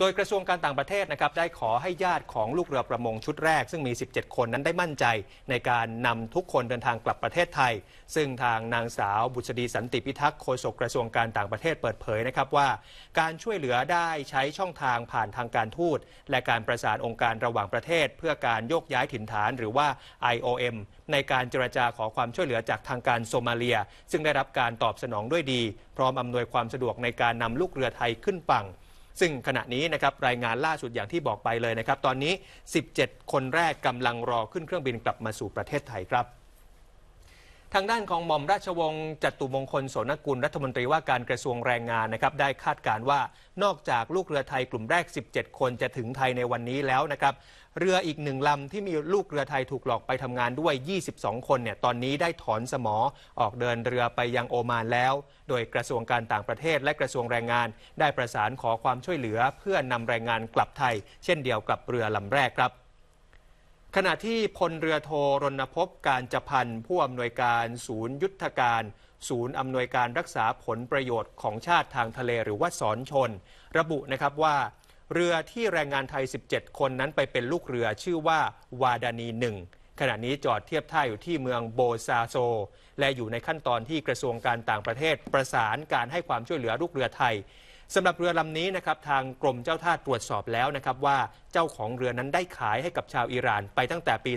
โดยกระทรวงการต่างประเทศนะครับได้ขอให้ญาติของลูกเรือประมงชุดแรก ซึ่งมี 17 คนนั้นได้มั่นใจ ในการนำทุกคนเดินทางกลับประเทศไทย ซึ่งทางนางสาวบุษดีสันติพิทักษ์โฆษกกระทรวงการต่างประเทศเปิดเผยนะครับว่า การช่วยเหลือได้ใช้ช่องทางผ่านทางการทูตและการประสานองค์การระหว่างประเทศ เพื่อการโยกย้ายถิ่นฐานหรือว่า IOM ในการเจรจาขอความช่วยเหลือจากทางการโซมาเลีย ซึ่งได้รับการตอบสนองด้วยดีพร้อมอำนวยความสะดวกในการนำลูกเรือไทยขึ้นฝั่งซึ่งขณะนี้นะครับรายงานล่าสุดอย่างที่บอกไปเลยนะครับ ตอนนี้ 17 คนแรกกำลังรอขึ้นเครื่องบินกลับมาสู่ประเทศไทยครับทางด้านของหม่อมราชวงศ์จัตุมงคลโสนกุลรัฐมนตรีว่าการกระทรวงแรงงานนะครับได้คาดการว่านอกจากลูกเรือไทยกลุ่มแรก 17 คนจะถึงไทยในวันนี้แล้วนะครับเรืออีกหนึ่งลำที่มีลูกเรือไทยถูกหลอกไปทำงานด้วย 22 คนเนี่ยตอนนี้ได้ถอนสมอออกเดินเรือไปยังโอมานแล้ว โดยกระทรวงการต่างประเทศและกระทรวงแรงงาน ได้ประสานขอความช่วยเหลือเพื่อนำแรงงานกลับไทย เช่นเดียวกับเรือลำแรกครับขณะที่พลเรือโทรณพบการจพันผู้อำนวยการศูนย์ยุทธการ ศูนย์อำนวยการรักษาผลประโยชน์ของชาติทางทะเลหรือว่าสอนชน ระบุนะครับว่า เรือที่แรงงานไทย 17 คนนั้นไปเป็นลูกเรือชื่อว่าวาดานีหนึ่งขณะนี้จอดเทียบท่าอยู่ที่เมืองโบซาโซ และอยู่ในขั้นตอนที่กระทรวงการต่างประเทศประสานการให้ความช่วยเหลือลูกเรือไทยสำหรับเรือลำนี้นะครับทางกรมเจ้าท่าตรวจสอบแล้วนะครับว่าเจ้าของเรือนั้นได้ขายให้กับชาวอิหร่านไปตั้งแต่ปี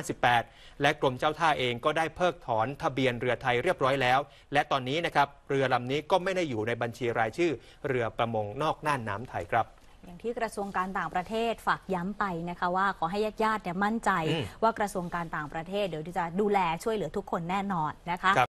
2558 และกรมเจ้าท่าเองก็ได้เพิกถอนทะเบียนเรือไทยเรียบร้อยแล้ว และตอนนี้นะครับเรือลำนี้ก็ไม่ได้อยู่ในบัญชีรายชื่อเรือประมงนอกน่านน้ำไทยครับ อย่างที่กระทรวงการต่างประเทศฝากย้ำไปนะคะว่าขอให้ญาติๆเนี่ยมั่นใจว่ากระทรวงการต่างประเทศเดี๋ยวจะดูแลช่วยเหลือทุกคนแน่นอนนะคะ